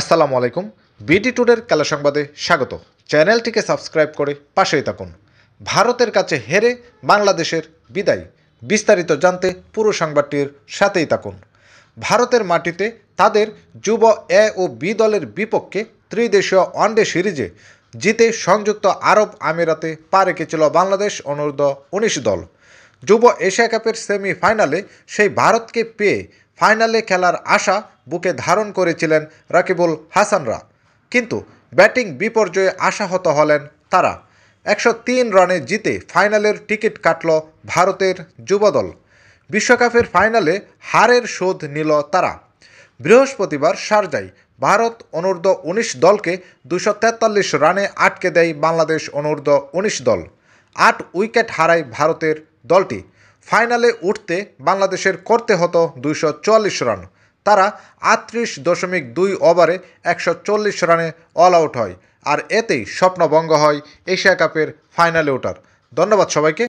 আসসালামু আলাইকুম বিডি টুডের খেলা সংবাদে স্বাগত চ্যানেলটিকে সাবস্ক্রাইব করে পাশেই থাকুন ভারতের কাছে হেরে বাংলাদেশের বিদায় বিস্তারিত জানতে পুরো সংবাদটির সাথেই থাকুন ভারতের মাটিতে তাদের যুব এ ও বি দলের বিপক্ষে ত্রিদেশীয় ওয়ানডে সিরিজে জিতে সংযুক্ত আরব আমিরাতে পা রেখেছিল বাংলাদেশ অনূর্ধ্ব উনিশ দল যুব এশিয়া কাপের সেমিফাইনালে সেই ভারতকে পেয়ে ফাইনালে খেলার আশা বুকে ধারণ করেছিলেন রাকিবুল হাসানরা কিন্তু ব্যাটিং বিপর্যয়ে আশাহত হলেন তারা একশো তিন রানে জিতে ফাইনালের টিকিট কাটল ভারতের যুবদল বিশ্বকাপের ফাইনালে হারের শোধ নিল তারা বৃহস্পতিবার সারজাই ভারত অনূর্ধ্ব উনিশ দলকে দুশো তেতাল্লিশ রানে আটকে দেয় বাংলাদেশ অনূর্ধ্ব উনিশ দল আট উইকেট হারায় ভারতের দলটি ফাইনালে উঠতে বাংলাদেশের করতে হতো দুশো চুয়াল্লিশ রান তারা আটত্রিশ দশমিক দুই ওভারে একশো চল্লিশ রানে অল আউট হয় আর এতেই স্বপ্নভঙ্গ হয় এশিয়া কাপের ফাইনালে ওঠার ধন্যবাদ সবাইকে